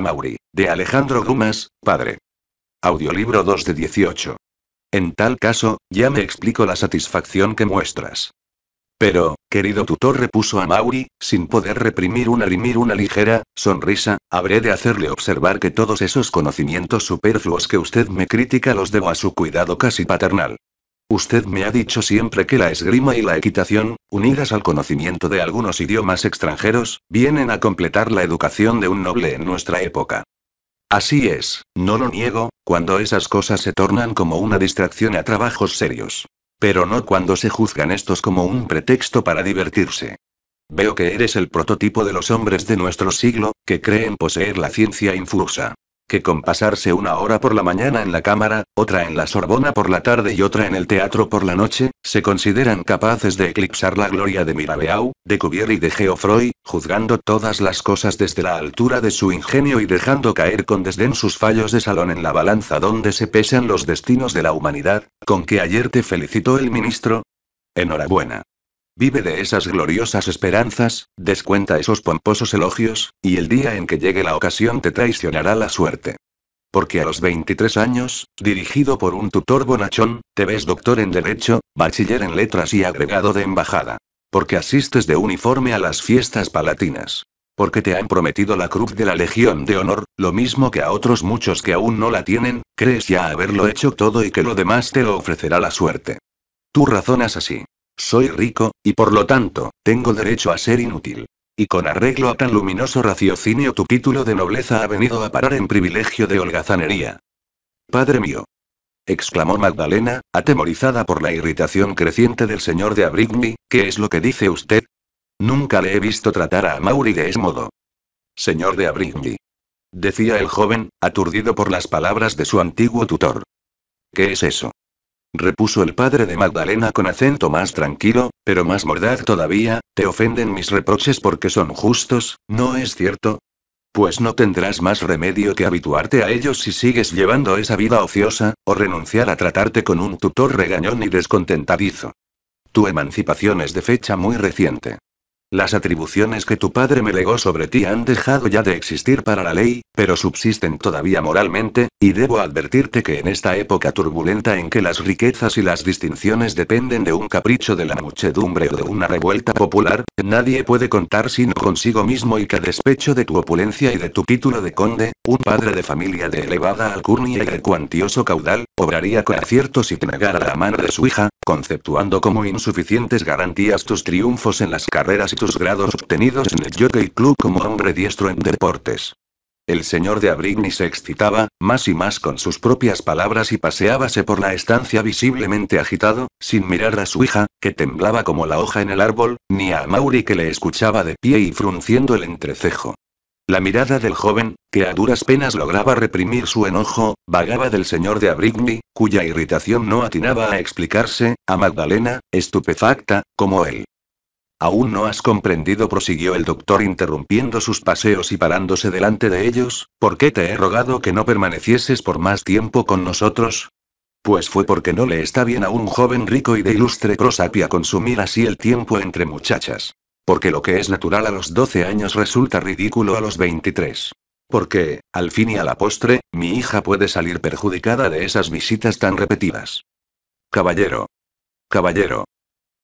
Mauri de Alejandro Gumas, padre. Audiolibro 2 de 18. En tal caso, ya me explico la satisfacción que muestras. Pero, querido tutor, repuso a Mauri, sin poder reprimir una, limir una ligera sonrisa, habré de hacerle observar que todos esos conocimientos superfluos que usted me critica los debo a su cuidado casi paternal. Usted me ha dicho siempre que la esgrima y la equitación, unidas al conocimiento de algunos idiomas extranjeros, vienen a completar la educación de un noble en nuestra época. Así es, no lo niego, cuando esas cosas se tornan como una distracción a trabajos serios. Pero no cuando se juzgan estos como un pretexto para divertirse. Veo que eres el prototipo de los hombres de nuestro siglo, que creen poseer la ciencia infusa que con pasarse una hora por la mañana en la Cámara, otra en la Sorbona por la tarde y otra en el teatro por la noche, se consideran capaces de eclipsar la gloria de Mirabeau, de Cuvier y de Geoffroy, juzgando todas las cosas desde la altura de su ingenio y dejando caer con desdén sus fallos de salón en la balanza donde se pesan los destinos de la humanidad, con que ayer te felicitó el ministro. Enhorabuena. Vive de esas gloriosas esperanzas, descuenta esos pomposos elogios, y el día en que llegue la ocasión te traicionará la suerte. Porque a los 23 años, dirigido por un tutor bonachón, te ves doctor en Derecho, bachiller en Letras y agregado de embajada. Porque asistes de uniforme a las fiestas palatinas. Porque te han prometido la cruz de la Legión de Honor, lo mismo que a otros muchos que aún no la tienen, crees ya haberlo hecho todo y que lo demás te lo ofrecerá la suerte. Tú razonas así. Soy rico, y por lo tanto, tengo derecho a ser inútil. Y con arreglo a tan luminoso raciocinio tu título de nobleza ha venido a parar en privilegio de holgazanería. Padre mío. exclamó Magdalena, atemorizada por la irritación creciente del señor de Abrigny, ¿qué es lo que dice usted? Nunca le he visto tratar a Mauri de ese modo. Señor de Abrigny. Decía el joven, aturdido por las palabras de su antiguo tutor. ¿Qué es eso? repuso el padre de Magdalena con acento más tranquilo, pero más mordaz todavía, te ofenden mis reproches porque son justos, ¿no es cierto? Pues no tendrás más remedio que habituarte a ellos si sigues llevando esa vida ociosa, o renunciar a tratarte con un tutor regañón y descontentadizo. Tu emancipación es de fecha muy reciente. Las atribuciones que tu padre me legó sobre ti han dejado ya de existir para la ley, pero subsisten todavía moralmente, y debo advertirte que en esta época turbulenta en que las riquezas y las distinciones dependen de un capricho de la muchedumbre o de una revuelta popular, nadie puede contar sino consigo mismo y que a despecho de tu opulencia y de tu título de conde, un padre de familia de elevada alcurnia y de cuantioso caudal, obraría con acierto si te negara la mano de su hija, conceptuando como insuficientes garantías tus triunfos en las carreras y tus grados obtenidos en el Jockey Club como hombre diestro en deportes. El señor de Abrigny se excitaba, más y más con sus propias palabras y paseábase por la estancia visiblemente agitado, sin mirar a su hija, que temblaba como la hoja en el árbol, ni a Mauri que le escuchaba de pie y frunciendo el entrecejo. La mirada del joven, que a duras penas lograba reprimir su enojo, vagaba del señor de Abrigny, cuya irritación no atinaba a explicarse, a Magdalena, estupefacta, como él. Aún no has comprendido, prosiguió el doctor interrumpiendo sus paseos y parándose delante de ellos, ¿por qué te he rogado que no permanecieses por más tiempo con nosotros? Pues fue porque no le está bien a un joven rico y de ilustre prosapia consumir así el tiempo entre muchachas. Porque lo que es natural a los 12 años resulta ridículo a los 23. Porque, al fin y a la postre, mi hija puede salir perjudicada de esas visitas tan repetidas. Caballero. Caballero.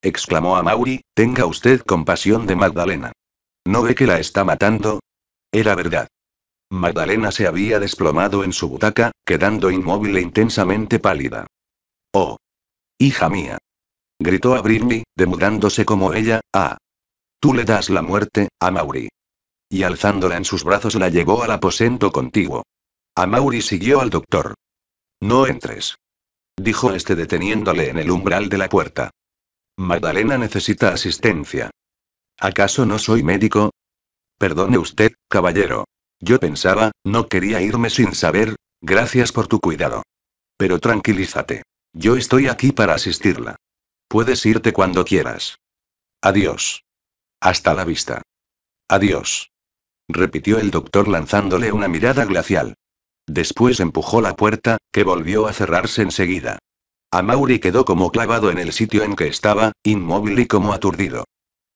exclamó a Mauri, tenga usted compasión de Magdalena. ¿No ve que la está matando? Era verdad. Magdalena se había desplomado en su butaca, quedando inmóvil e intensamente pálida. Oh. Hija mía. Gritó a demudándose como ella, ah. Tú le das la muerte, a Mauri. Y alzándola en sus brazos la llevó al aposento contiguo. A Mauri siguió al doctor. No entres. Dijo este deteniéndole en el umbral de la puerta. Magdalena necesita asistencia. ¿Acaso no soy médico? Perdone usted, caballero. Yo pensaba, no quería irme sin saber, gracias por tu cuidado. Pero tranquilízate. Yo estoy aquí para asistirla. Puedes irte cuando quieras. Adiós. Hasta la vista. Adiós. Repitió el doctor lanzándole una mirada glacial. Después empujó la puerta, que volvió a cerrarse enseguida. Mauri quedó como clavado en el sitio en que estaba, inmóvil y como aturdido.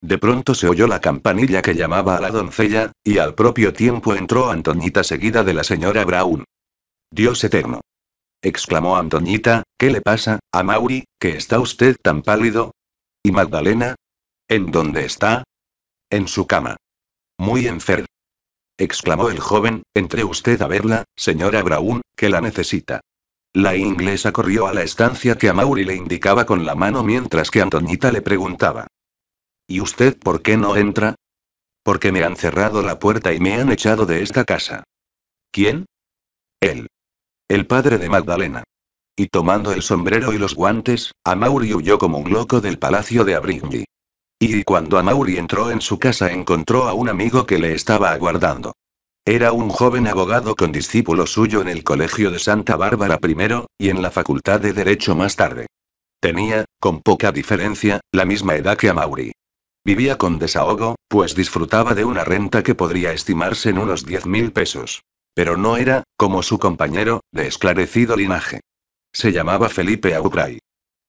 De pronto se oyó la campanilla que llamaba a la doncella, y al propio tiempo entró Antoñita seguida de la señora Brown. Dios eterno. exclamó Antoñita, ¿qué le pasa, a Mauri? que está usted tan pálido? ¿Y Magdalena? ¿En dónde está? en su cama. Muy enfermo. exclamó el joven, entre usted a verla, señora Brown, que la necesita. La inglesa corrió a la estancia que a le indicaba con la mano mientras que Antonita le preguntaba. ¿Y usted por qué no entra? Porque me han cerrado la puerta y me han echado de esta casa. ¿Quién? Él. El padre de Magdalena. Y tomando el sombrero y los guantes, Amaury huyó como un loco del palacio de Abrigny. Y cuando Amaury entró en su casa encontró a un amigo que le estaba aguardando. Era un joven abogado con discípulo suyo en el Colegio de Santa Bárbara primero, y en la Facultad de Derecho más tarde. Tenía, con poca diferencia, la misma edad que Amaury. Vivía con desahogo, pues disfrutaba de una renta que podría estimarse en unos diez mil pesos. Pero no era, como su compañero, de esclarecido linaje. Se llamaba Felipe Aucray.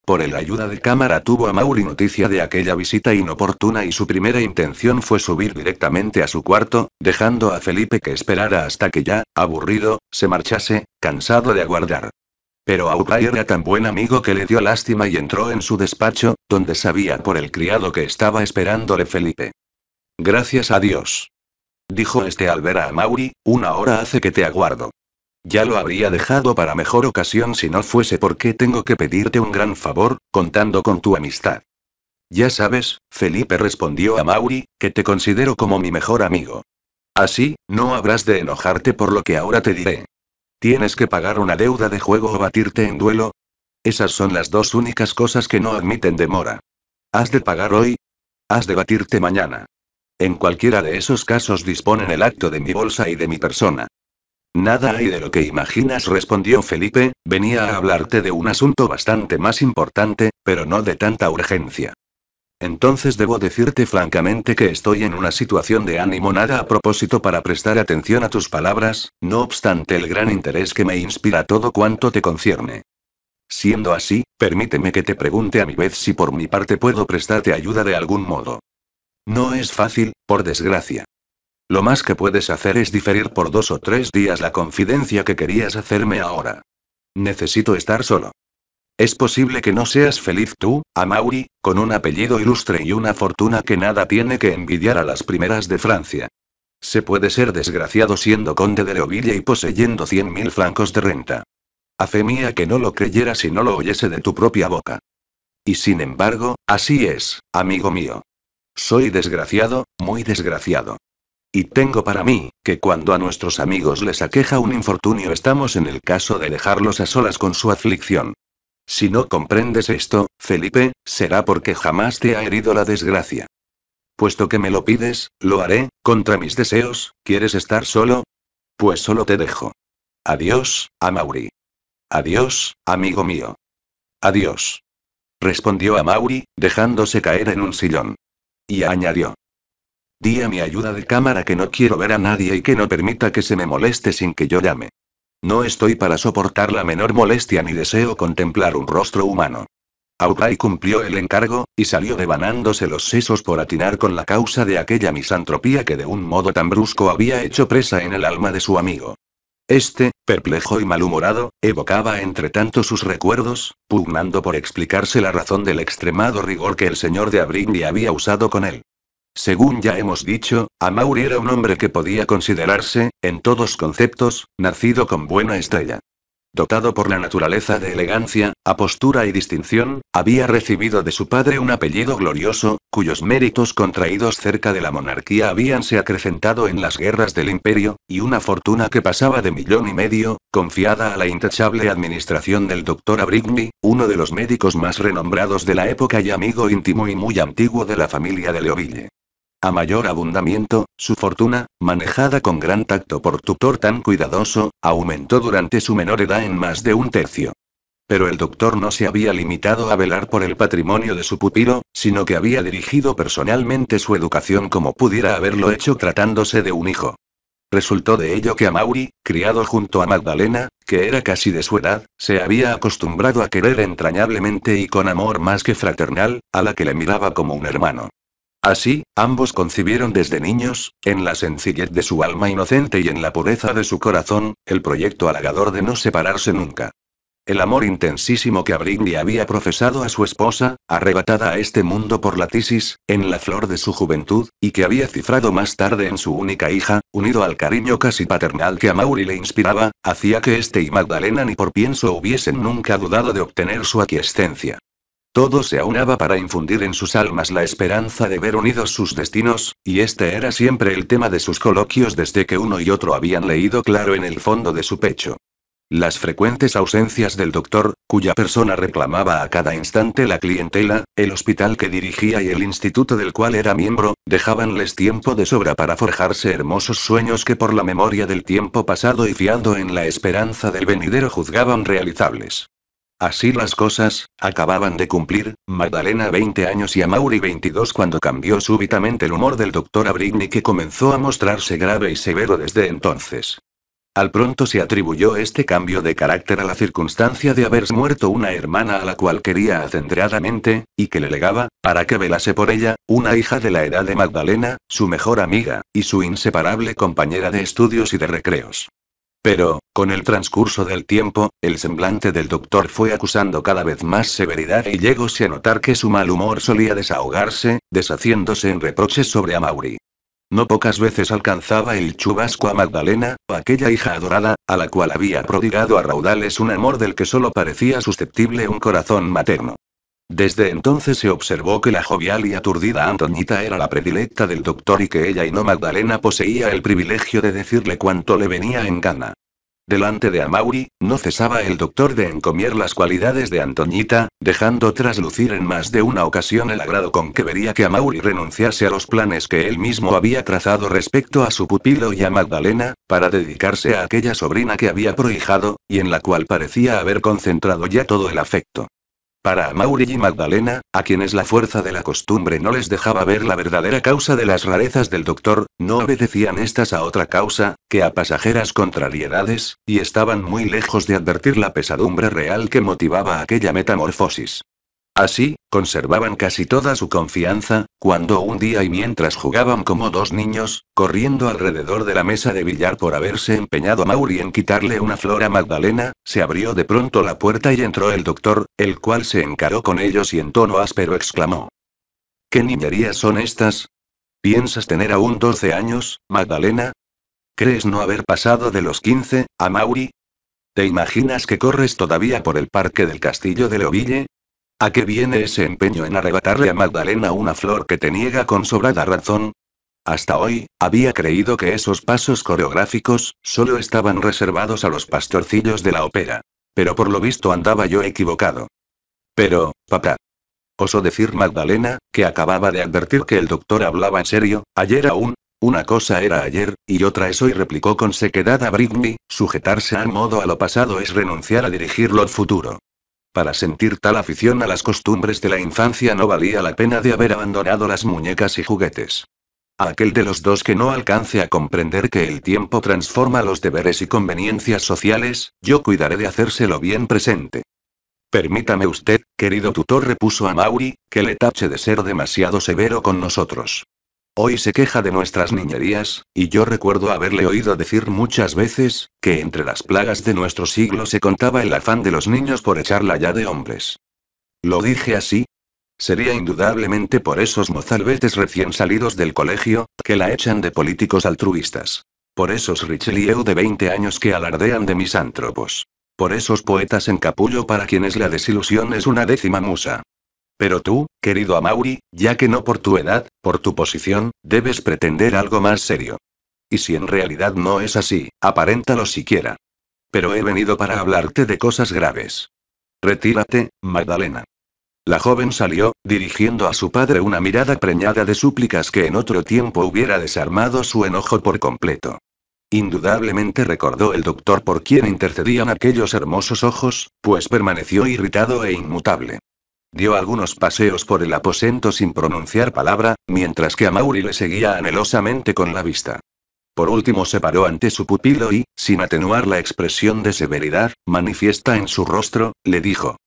Por el ayuda de cámara tuvo a Mauri noticia de aquella visita inoportuna y su primera intención fue subir directamente a su cuarto, dejando a Felipe que esperara hasta que ya, aburrido, se marchase, cansado de aguardar. Pero Aubray era tan buen amigo que le dio lástima y entró en su despacho, donde sabía por el criado que estaba esperándole Felipe. Gracias a Dios. Dijo este al ver a Mauri, una hora hace que te aguardo. Ya lo habría dejado para mejor ocasión si no fuese porque tengo que pedirte un gran favor, contando con tu amistad. Ya sabes, Felipe respondió a Mauri, que te considero como mi mejor amigo. Así, no habrás de enojarte por lo que ahora te diré. ¿Tienes que pagar una deuda de juego o batirte en duelo? Esas son las dos únicas cosas que no admiten demora. Has de pagar hoy. Has de batirte mañana. En cualquiera de esos casos disponen el acto de mi bolsa y de mi persona. Nada hay de lo que imaginas, respondió Felipe, venía a hablarte de un asunto bastante más importante, pero no de tanta urgencia. Entonces debo decirte francamente que estoy en una situación de ánimo nada a propósito para prestar atención a tus palabras, no obstante el gran interés que me inspira todo cuanto te concierne. Siendo así, permíteme que te pregunte a mi vez si por mi parte puedo prestarte ayuda de algún modo. No es fácil, por desgracia. Lo más que puedes hacer es diferir por dos o tres días la confidencia que querías hacerme ahora. Necesito estar solo. Es posible que no seas feliz tú, Amaury, con un apellido ilustre y una fortuna que nada tiene que envidiar a las primeras de Francia. Se puede ser desgraciado siendo conde de Leoville y poseyendo cien mil francos de renta. A fe mía que no lo creyera si no lo oyese de tu propia boca. Y sin embargo, así es, amigo mío. Soy desgraciado, muy desgraciado. Y tengo para mí, que cuando a nuestros amigos les aqueja un infortunio estamos en el caso de dejarlos a solas con su aflicción. Si no comprendes esto, Felipe, será porque jamás te ha herido la desgracia. Puesto que me lo pides, lo haré, contra mis deseos, ¿quieres estar solo? Pues solo te dejo. Adiós, Amauri. Adiós, amigo mío. Adiós. Respondió Amauri, dejándose caer en un sillón. Y añadió. Di a mi ayuda de cámara que no quiero ver a nadie y que no permita que se me moleste sin que yo llame. No estoy para soportar la menor molestia ni deseo contemplar un rostro humano. Auray cumplió el encargo, y salió devanándose los sesos por atinar con la causa de aquella misantropía que de un modo tan brusco había hecho presa en el alma de su amigo. Este, perplejo y malhumorado, evocaba entre tanto sus recuerdos, pugnando por explicarse la razón del extremado rigor que el señor de Abrigny había usado con él. Según ya hemos dicho, Amaury era un hombre que podía considerarse, en todos conceptos, nacido con buena estrella. Dotado por la naturaleza de elegancia, apostura y distinción, había recibido de su padre un apellido glorioso, cuyos méritos contraídos cerca de la monarquía habíanse acrecentado en las guerras del imperio, y una fortuna que pasaba de millón y medio, confiada a la intachable administración del doctor Abrigny, uno de los médicos más renombrados de la época y amigo íntimo y muy antiguo de la familia de Leoville. A mayor abundamiento, su fortuna, manejada con gran tacto por tutor tan cuidadoso, aumentó durante su menor edad en más de un tercio. Pero el doctor no se había limitado a velar por el patrimonio de su pupilo, sino que había dirigido personalmente su educación como pudiera haberlo hecho tratándose de un hijo. Resultó de ello que Amauri, criado junto a Magdalena, que era casi de su edad, se había acostumbrado a querer entrañablemente y con amor más que fraternal, a la que le miraba como un hermano. Así, ambos concibieron desde niños, en la sencillez de su alma inocente y en la pureza de su corazón, el proyecto halagador de no separarse nunca. El amor intensísimo que Abrigli había profesado a su esposa, arrebatada a este mundo por la tisis, en la flor de su juventud, y que había cifrado más tarde en su única hija, unido al cariño casi paternal que a Mauri le inspiraba, hacía que este y Magdalena ni por pienso hubiesen nunca dudado de obtener su aquiescencia. Todo se aunaba para infundir en sus almas la esperanza de ver unidos sus destinos, y este era siempre el tema de sus coloquios desde que uno y otro habían leído claro en el fondo de su pecho. Las frecuentes ausencias del doctor, cuya persona reclamaba a cada instante la clientela, el hospital que dirigía y el instituto del cual era miembro, dejabanles tiempo de sobra para forjarse hermosos sueños que por la memoria del tiempo pasado y fiando en la esperanza del venidero juzgaban realizables. Así las cosas, acababan de cumplir, Magdalena 20 años y a Mauri 22 cuando cambió súbitamente el humor del doctor Abrigny que comenzó a mostrarse grave y severo desde entonces. Al pronto se atribuyó este cambio de carácter a la circunstancia de haber muerto una hermana a la cual quería acendreadamente, y que le legaba, para que velase por ella, una hija de la edad de Magdalena, su mejor amiga, y su inseparable compañera de estudios y de recreos. Pero, con el transcurso del tiempo, el semblante del doctor fue acusando cada vez más severidad y llegóse a notar que su mal humor solía desahogarse, deshaciéndose en reproches sobre Amaury. No pocas veces alcanzaba el chubasco a Magdalena, aquella hija adorada, a la cual había prodigado a raudales un amor del que solo parecía susceptible un corazón materno. Desde entonces se observó que la jovial y aturdida Antoñita era la predilecta del doctor y que ella y no Magdalena poseía el privilegio de decirle cuanto le venía en gana. Delante de Amauri, no cesaba el doctor de encomiar las cualidades de Antoñita, dejando traslucir en más de una ocasión el agrado con que vería que Amauri renunciase a los planes que él mismo había trazado respecto a su pupilo y a Magdalena, para dedicarse a aquella sobrina que había prohijado, y en la cual parecía haber concentrado ya todo el afecto. Para Amaury y Magdalena, a quienes la fuerza de la costumbre no les dejaba ver la verdadera causa de las rarezas del doctor, no obedecían estas a otra causa, que a pasajeras contrariedades, y estaban muy lejos de advertir la pesadumbre real que motivaba aquella metamorfosis. Así, conservaban casi toda su confianza, cuando un día y mientras jugaban como dos niños, corriendo alrededor de la mesa de billar por haberse empeñado Mauri en quitarle una flor a Magdalena, se abrió de pronto la puerta y entró el doctor, el cual se encaró con ellos y en tono áspero exclamó. ¿Qué niñerías son estas? ¿Piensas tener aún 12 años, Magdalena? ¿Crees no haber pasado de los 15, a Mauri? ¿Te imaginas que corres todavía por el parque del castillo de Leoville? ¿A qué viene ese empeño en arrebatarle a Magdalena una flor que te niega con sobrada razón? Hasta hoy, había creído que esos pasos coreográficos, solo estaban reservados a los pastorcillos de la ópera. Pero por lo visto andaba yo equivocado. Pero, papá. Osó decir Magdalena, que acababa de advertir que el doctor hablaba en serio, ayer aún, una cosa era ayer, y otra es hoy, replicó con sequedad a Britney, sujetarse al modo a lo pasado es renunciar a dirigirlo al futuro. Para sentir tal afición a las costumbres de la infancia no valía la pena de haber abandonado las muñecas y juguetes. aquel de los dos que no alcance a comprender que el tiempo transforma los deberes y conveniencias sociales, yo cuidaré de hacérselo bien presente. Permítame usted, querido tutor, repuso a Mauri, que le tache de ser demasiado severo con nosotros. Hoy se queja de nuestras niñerías, y yo recuerdo haberle oído decir muchas veces, que entre las plagas de nuestro siglo se contaba el afán de los niños por echarla ya de hombres. Lo dije así. Sería indudablemente por esos mozalbetes recién salidos del colegio, que la echan de políticos altruistas. Por esos Richelieu de 20 años que alardean de misántropos. Por esos poetas en capullo para quienes la desilusión es una décima musa. Pero tú, querido Amauri, ya que no por tu edad, por tu posición, debes pretender algo más serio. Y si en realidad no es así, aparéntalo siquiera. Pero he venido para hablarte de cosas graves. Retírate, Magdalena. La joven salió, dirigiendo a su padre una mirada preñada de súplicas que en otro tiempo hubiera desarmado su enojo por completo. Indudablemente recordó el doctor por quien intercedían aquellos hermosos ojos, pues permaneció irritado e inmutable. Dio algunos paseos por el aposento sin pronunciar palabra, mientras que Amauri le seguía anhelosamente con la vista. Por último se paró ante su pupilo y, sin atenuar la expresión de severidad, manifiesta en su rostro, le dijo.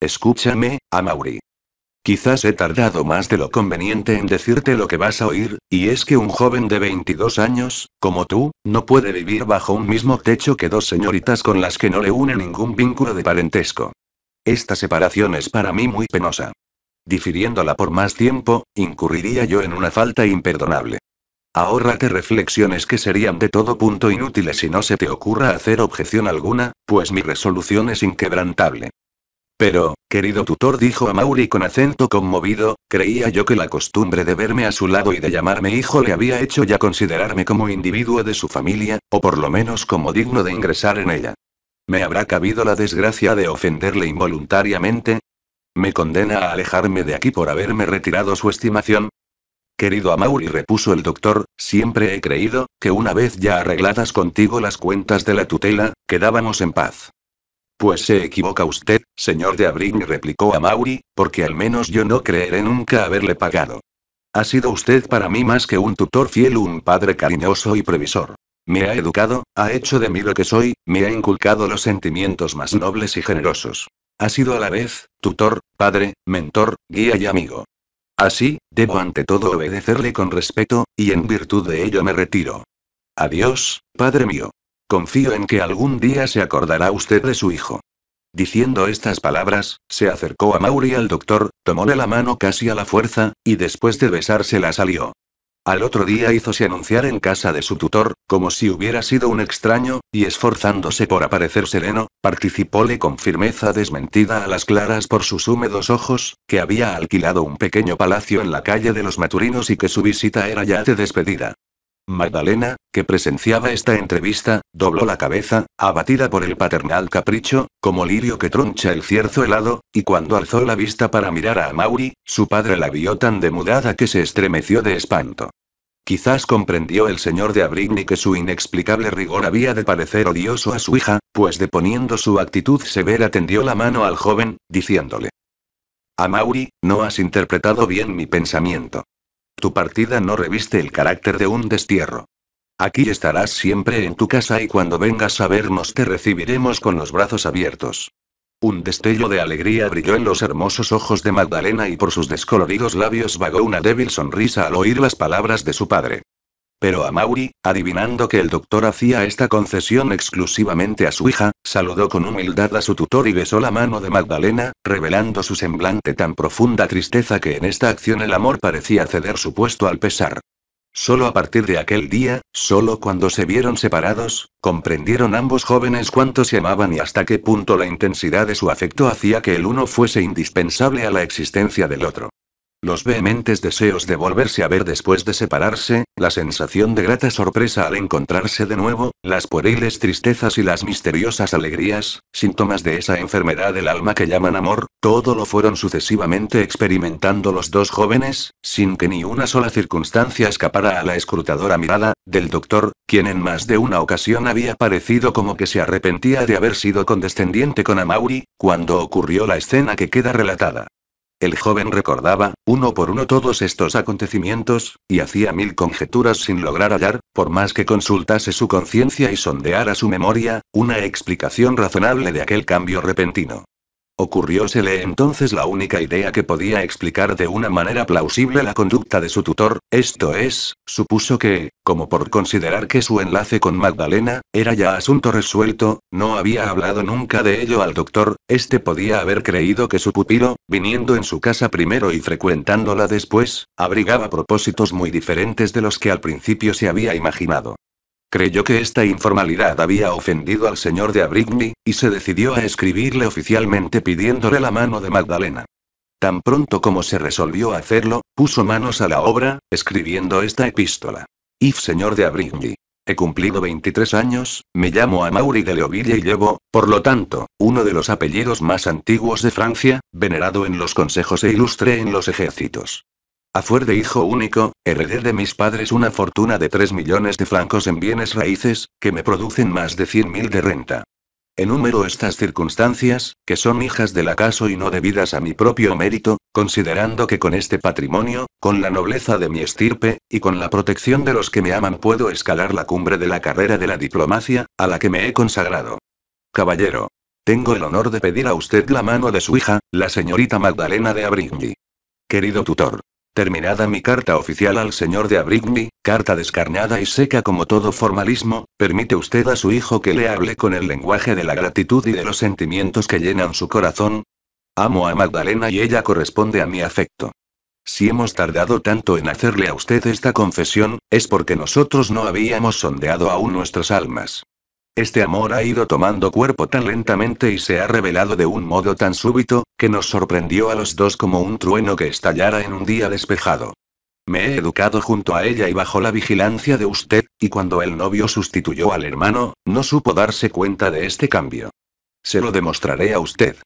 Escúchame, Mauri. Quizás he tardado más de lo conveniente en decirte lo que vas a oír, y es que un joven de 22 años, como tú, no puede vivir bajo un mismo techo que dos señoritas con las que no le une ningún vínculo de parentesco. Esta separación es para mí muy penosa. Difiriéndola por más tiempo, incurriría yo en una falta imperdonable. que reflexiones que serían de todo punto inútiles si no se te ocurra hacer objeción alguna, pues mi resolución es inquebrantable. Pero, querido tutor, dijo a Mauri con acento conmovido, creía yo que la costumbre de verme a su lado y de llamarme hijo le había hecho ya considerarme como individuo de su familia, o por lo menos como digno de ingresar en ella. ¿Me habrá cabido la desgracia de ofenderle involuntariamente? ¿Me condena a alejarme de aquí por haberme retirado su estimación? Querido Amauri, repuso el doctor, siempre he creído, que una vez ya arregladas contigo las cuentas de la tutela, quedábamos en paz. Pues se equivoca usted, señor de Abrigny, replicó Amauri, porque al menos yo no creeré nunca haberle pagado. Ha sido usted para mí más que un tutor fiel, un padre cariñoso y previsor. Me ha educado, ha hecho de mí lo que soy, me ha inculcado los sentimientos más nobles y generosos. Ha sido a la vez, tutor, padre, mentor, guía y amigo. Así, debo ante todo obedecerle con respeto, y en virtud de ello me retiro. Adiós, padre mío. Confío en que algún día se acordará usted de su hijo. Diciendo estas palabras, se acercó a Mauri al doctor, tomóle la mano casi a la fuerza, y después de besársela salió. Al otro día se anunciar en casa de su tutor, como si hubiera sido un extraño, y esforzándose por aparecer sereno, participóle con firmeza desmentida a las claras por sus húmedos ojos, que había alquilado un pequeño palacio en la calle de los Maturinos y que su visita era ya de despedida. Magdalena, que presenciaba esta entrevista, dobló la cabeza, abatida por el paternal capricho, como lirio que troncha el cierzo helado, y cuando alzó la vista para mirar a Mauri, su padre la vio tan demudada que se estremeció de espanto. Quizás comprendió el señor de Abrigni que su inexplicable rigor había de parecer odioso a su hija, pues deponiendo su actitud severa tendió la mano al joven, diciéndole. A no has interpretado bien mi pensamiento. Tu partida no reviste el carácter de un destierro. Aquí estarás siempre en tu casa y cuando vengas a vernos te recibiremos con los brazos abiertos. Un destello de alegría brilló en los hermosos ojos de Magdalena y por sus descoloridos labios vagó una débil sonrisa al oír las palabras de su padre. Pero a adivinando que el doctor hacía esta concesión exclusivamente a su hija, saludó con humildad a su tutor y besó la mano de Magdalena, revelando su semblante tan profunda tristeza que en esta acción el amor parecía ceder su puesto al pesar. Solo a partir de aquel día, solo cuando se vieron separados, comprendieron ambos jóvenes cuánto se amaban y hasta qué punto la intensidad de su afecto hacía que el uno fuese indispensable a la existencia del otro. Los vehementes deseos de volverse a ver después de separarse, la sensación de grata sorpresa al encontrarse de nuevo, las pueriles tristezas y las misteriosas alegrías, síntomas de esa enfermedad del alma que llaman amor, todo lo fueron sucesivamente experimentando los dos jóvenes, sin que ni una sola circunstancia escapara a la escrutadora mirada del doctor, quien en más de una ocasión había parecido como que se arrepentía de haber sido condescendiente con Amauri, cuando ocurrió la escena que queda relatada. El joven recordaba, uno por uno todos estos acontecimientos, y hacía mil conjeturas sin lograr hallar, por más que consultase su conciencia y sondeara su memoria, una explicación razonable de aquel cambio repentino. Ocurriósele entonces la única idea que podía explicar de una manera plausible la conducta de su tutor, esto es, supuso que, como por considerar que su enlace con Magdalena, era ya asunto resuelto, no había hablado nunca de ello al doctor, este podía haber creído que su pupilo, viniendo en su casa primero y frecuentándola después, abrigaba propósitos muy diferentes de los que al principio se había imaginado. Creyó que esta informalidad había ofendido al señor de Abrigny, y se decidió a escribirle oficialmente pidiéndole la mano de Magdalena. Tan pronto como se resolvió hacerlo, puso manos a la obra, escribiendo esta epístola. If señor de Abrigny. He cumplido 23 años, me llamo Amaury de Leoville y llevo, por lo tanto, uno de los apellidos más antiguos de Francia, venerado en los consejos e ilustre en los ejércitos. A fuer de hijo único, heredé de mis padres una fortuna de 3 millones de francos en bienes raíces, que me producen más de 100.000 de renta. Enumero estas circunstancias, que son hijas del acaso y no debidas a mi propio mérito, considerando que con este patrimonio, con la nobleza de mi estirpe, y con la protección de los que me aman puedo escalar la cumbre de la carrera de la diplomacia, a la que me he consagrado. Caballero. Tengo el honor de pedir a usted la mano de su hija, la señorita Magdalena de Abrigny. Querido tutor. Terminada mi carta oficial al señor de Abrigny, carta descarnada y seca como todo formalismo, permite usted a su hijo que le hable con el lenguaje de la gratitud y de los sentimientos que llenan su corazón. Amo a Magdalena y ella corresponde a mi afecto. Si hemos tardado tanto en hacerle a usted esta confesión, es porque nosotros no habíamos sondeado aún nuestras almas. Este amor ha ido tomando cuerpo tan lentamente y se ha revelado de un modo tan súbito, que nos sorprendió a los dos como un trueno que estallara en un día despejado. Me he educado junto a ella y bajo la vigilancia de usted, y cuando el novio sustituyó al hermano, no supo darse cuenta de este cambio. Se lo demostraré a usted.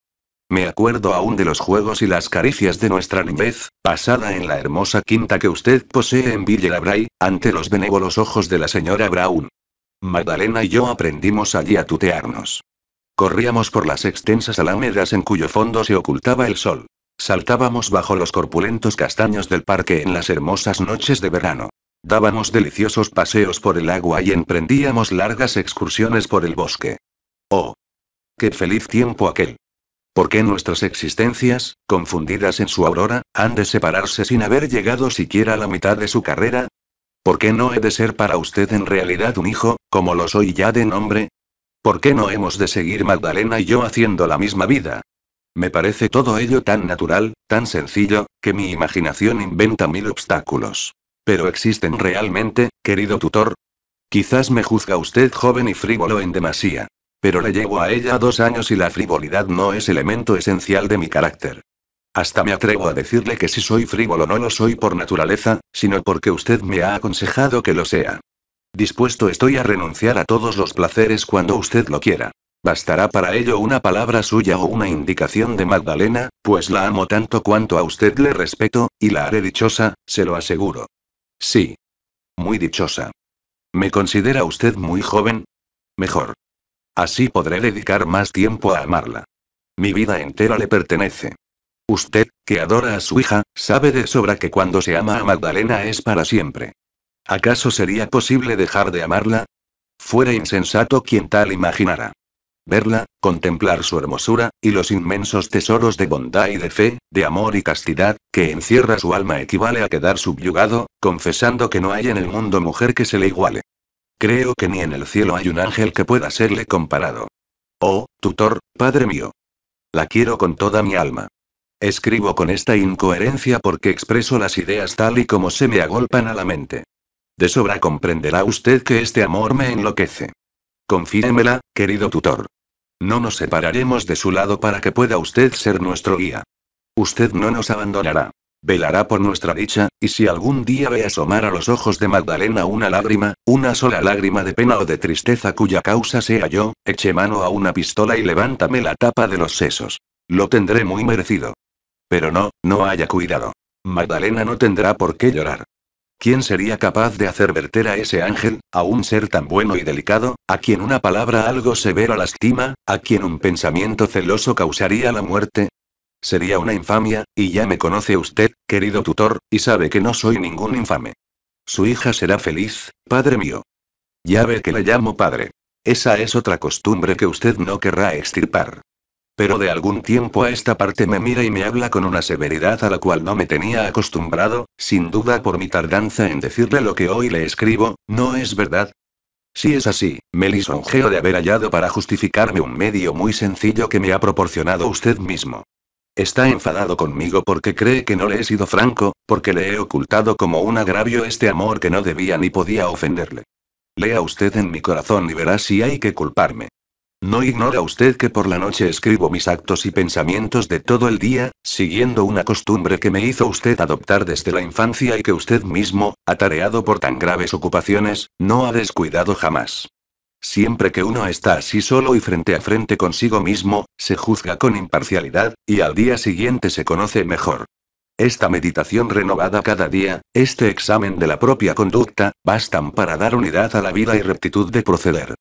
Me acuerdo aún de los juegos y las caricias de nuestra niñez, pasada en la hermosa quinta que usted posee en Villa Bray, ante los benévolos ojos de la señora Brown. Magdalena y yo aprendimos allí a tutearnos. Corríamos por las extensas alamedas en cuyo fondo se ocultaba el sol. Saltábamos bajo los corpulentos castaños del parque en las hermosas noches de verano. Dábamos deliciosos paseos por el agua y emprendíamos largas excursiones por el bosque. ¡Oh! ¡Qué feliz tiempo aquel! ¿Por qué nuestras existencias, confundidas en su aurora, han de separarse sin haber llegado siquiera a la mitad de su carrera? ¿Por qué no he de ser para usted en realidad un hijo, como lo soy ya de nombre? ¿Por qué no hemos de seguir Magdalena y yo haciendo la misma vida? Me parece todo ello tan natural, tan sencillo, que mi imaginación inventa mil obstáculos. Pero existen realmente, querido tutor. Quizás me juzga usted joven y frívolo en demasía. Pero le llevo a ella dos años y la frivolidad no es elemento esencial de mi carácter. Hasta me atrevo a decirle que si soy frívolo no lo soy por naturaleza, sino porque usted me ha aconsejado que lo sea. Dispuesto estoy a renunciar a todos los placeres cuando usted lo quiera. Bastará para ello una palabra suya o una indicación de Magdalena, pues la amo tanto cuanto a usted le respeto, y la haré dichosa, se lo aseguro. Sí. Muy dichosa. ¿Me considera usted muy joven? Mejor. Así podré dedicar más tiempo a amarla. Mi vida entera le pertenece. Usted, que adora a su hija, sabe de sobra que cuando se ama a Magdalena es para siempre. ¿Acaso sería posible dejar de amarla? Fuera insensato quien tal imaginara. Verla, contemplar su hermosura, y los inmensos tesoros de bondad y de fe, de amor y castidad, que encierra su alma equivale a quedar subyugado, confesando que no hay en el mundo mujer que se le iguale. Creo que ni en el cielo hay un ángel que pueda serle comparado. Oh, tutor, padre mío. La quiero con toda mi alma. Escribo con esta incoherencia porque expreso las ideas tal y como se me agolpan a la mente. De sobra comprenderá usted que este amor me enloquece. Confíemela, querido tutor. No nos separaremos de su lado para que pueda usted ser nuestro guía. Usted no nos abandonará. Velará por nuestra dicha, y si algún día ve asomar a los ojos de Magdalena una lágrima, una sola lágrima de pena o de tristeza cuya causa sea yo, eche mano a una pistola y levántame la tapa de los sesos. Lo tendré muy merecido. Pero no, no haya cuidado. Magdalena no tendrá por qué llorar. ¿Quién sería capaz de hacer verter a ese ángel, a un ser tan bueno y delicado, a quien una palabra algo severa lastima, a quien un pensamiento celoso causaría la muerte? Sería una infamia, y ya me conoce usted, querido tutor, y sabe que no soy ningún infame. Su hija será feliz, padre mío. Ya ve que le llamo padre. Esa es otra costumbre que usted no querrá extirpar. Pero de algún tiempo a esta parte me mira y me habla con una severidad a la cual no me tenía acostumbrado, sin duda por mi tardanza en decirle lo que hoy le escribo, ¿no es verdad? Si es así, me lisonjeo de haber hallado para justificarme un medio muy sencillo que me ha proporcionado usted mismo. Está enfadado conmigo porque cree que no le he sido franco, porque le he ocultado como un agravio este amor que no debía ni podía ofenderle. Lea usted en mi corazón y verá si hay que culparme. No ignora usted que por la noche escribo mis actos y pensamientos de todo el día, siguiendo una costumbre que me hizo usted adoptar desde la infancia y que usted mismo, atareado por tan graves ocupaciones, no ha descuidado jamás. Siempre que uno está así solo y frente a frente consigo mismo, se juzga con imparcialidad, y al día siguiente se conoce mejor. Esta meditación renovada cada día, este examen de la propia conducta, bastan para dar unidad a la vida y rectitud de proceder.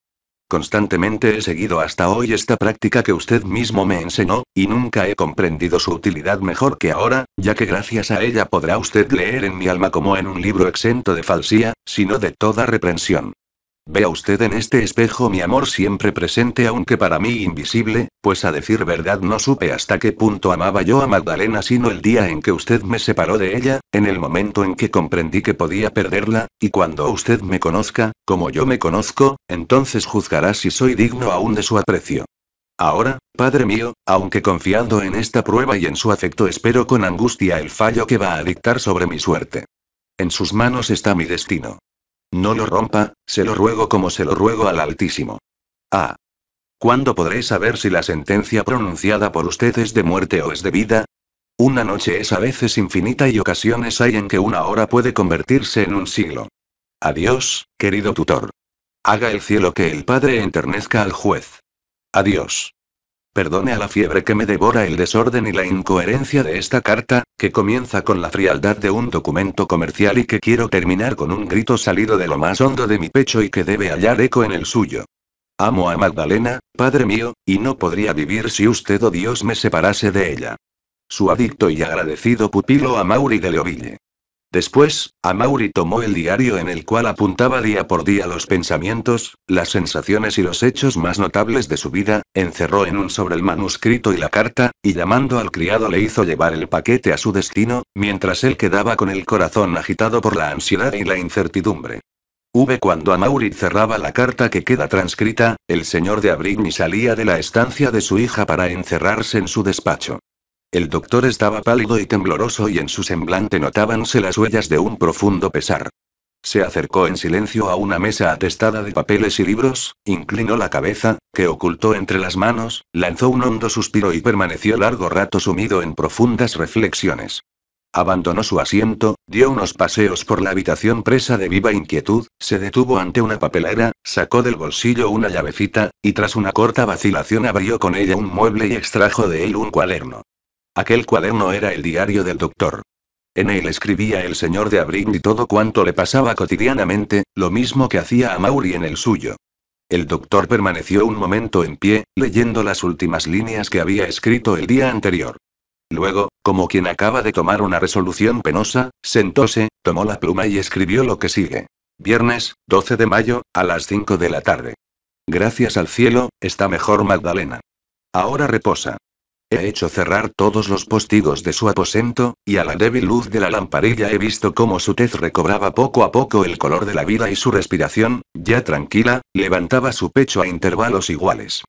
Constantemente he seguido hasta hoy esta práctica que usted mismo me enseñó, y nunca he comprendido su utilidad mejor que ahora, ya que gracias a ella podrá usted leer en mi alma como en un libro exento de falsía, sino de toda reprensión. Vea usted en este espejo mi amor siempre presente aunque para mí invisible, pues a decir verdad no supe hasta qué punto amaba yo a Magdalena sino el día en que usted me separó de ella, en el momento en que comprendí que podía perderla, y cuando usted me conozca, como yo me conozco, entonces juzgará si soy digno aún de su aprecio. Ahora, Padre mío, aunque confiando en esta prueba y en su afecto espero con angustia el fallo que va a dictar sobre mi suerte. En sus manos está mi destino. No lo rompa, se lo ruego como se lo ruego al Altísimo. Ah. ¿Cuándo podré saber si la sentencia pronunciada por usted es de muerte o es de vida? Una noche es a veces infinita y ocasiones hay en que una hora puede convertirse en un siglo. Adiós, querido tutor. Haga el cielo que el Padre enternezca al juez. Adiós. Perdone a la fiebre que me devora el desorden y la incoherencia de esta carta, que comienza con la frialdad de un documento comercial y que quiero terminar con un grito salido de lo más hondo de mi pecho y que debe hallar eco en el suyo. Amo a Magdalena, padre mío, y no podría vivir si usted o Dios me separase de ella. Su adicto y agradecido pupilo a Mauri de Leoville. Después, Amaury tomó el diario en el cual apuntaba día por día los pensamientos, las sensaciones y los hechos más notables de su vida, encerró en un sobre el manuscrito y la carta, y llamando al criado le hizo llevar el paquete a su destino, mientras él quedaba con el corazón agitado por la ansiedad y la incertidumbre. V cuando Amaury cerraba la carta que queda transcrita, el señor de Abrigny salía de la estancia de su hija para encerrarse en su despacho. El doctor estaba pálido y tembloroso y en su semblante notábanse las huellas de un profundo pesar. Se acercó en silencio a una mesa atestada de papeles y libros, inclinó la cabeza, que ocultó entre las manos, lanzó un hondo suspiro y permaneció largo rato sumido en profundas reflexiones. Abandonó su asiento, dio unos paseos por la habitación presa de viva inquietud, se detuvo ante una papelera, sacó del bolsillo una llavecita, y tras una corta vacilación abrió con ella un mueble y extrajo de él un cuaderno. Aquel cuaderno era el diario del doctor. En él escribía el señor de Abril y todo cuanto le pasaba cotidianamente, lo mismo que hacía a Mauri en el suyo. El doctor permaneció un momento en pie, leyendo las últimas líneas que había escrito el día anterior. Luego, como quien acaba de tomar una resolución penosa, sentóse, tomó la pluma y escribió lo que sigue. Viernes, 12 de mayo, a las 5 de la tarde. Gracias al cielo, está mejor Magdalena. Ahora reposa. He hecho cerrar todos los postigos de su aposento, y a la débil luz de la lamparilla he visto cómo su tez recobraba poco a poco el color de la vida y su respiración, ya tranquila, levantaba su pecho a intervalos iguales.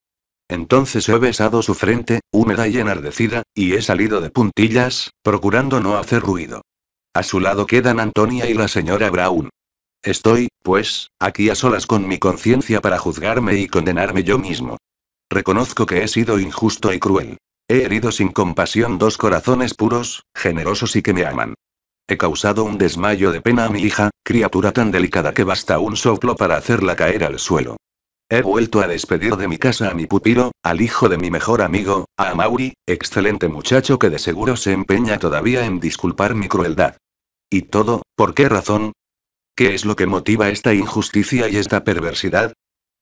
Entonces he besado su frente, húmeda y enardecida, y he salido de puntillas, procurando no hacer ruido. A su lado quedan Antonia y la señora Brown. Estoy, pues, aquí a solas con mi conciencia para juzgarme y condenarme yo mismo. Reconozco que he sido injusto y cruel. He herido sin compasión dos corazones puros, generosos y que me aman. He causado un desmayo de pena a mi hija, criatura tan delicada que basta un soplo para hacerla caer al suelo. He vuelto a despedir de mi casa a mi pupilo, al hijo de mi mejor amigo, a Mauri, excelente muchacho que de seguro se empeña todavía en disculpar mi crueldad. ¿Y todo, por qué razón? ¿Qué es lo que motiva esta injusticia y esta perversidad?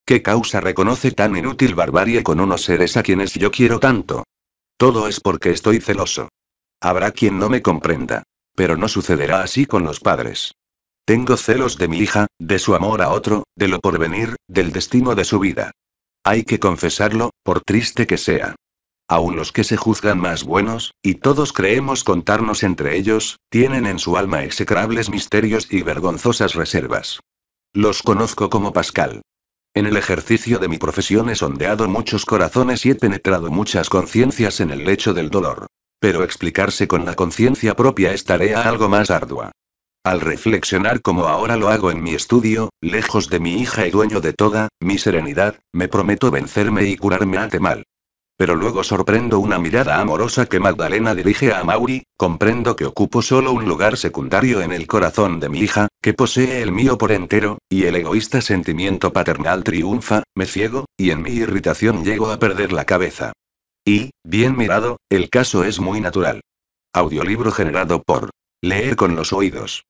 ¿Qué causa reconoce tan inútil barbarie con unos seres a quienes yo quiero tanto? Todo es porque estoy celoso. Habrá quien no me comprenda. Pero no sucederá así con los padres. Tengo celos de mi hija, de su amor a otro, de lo porvenir, del destino de su vida. Hay que confesarlo, por triste que sea. Aun los que se juzgan más buenos, y todos creemos contarnos entre ellos, tienen en su alma execrables misterios y vergonzosas reservas. Los conozco como Pascal. En el ejercicio de mi profesión he sondeado muchos corazones y he penetrado muchas conciencias en el lecho del dolor. Pero explicarse con la conciencia propia es tarea algo más ardua. Al reflexionar como ahora lo hago en mi estudio, lejos de mi hija y dueño de toda, mi serenidad, me prometo vencerme y curarme ante mal. Pero luego sorprendo una mirada amorosa que Magdalena dirige a Mauri, comprendo que ocupo solo un lugar secundario en el corazón de mi hija, que posee el mío por entero, y el egoísta sentimiento paternal triunfa, me ciego, y en mi irritación llego a perder la cabeza. Y, bien mirado, el caso es muy natural. Audiolibro generado por Leer con los oídos.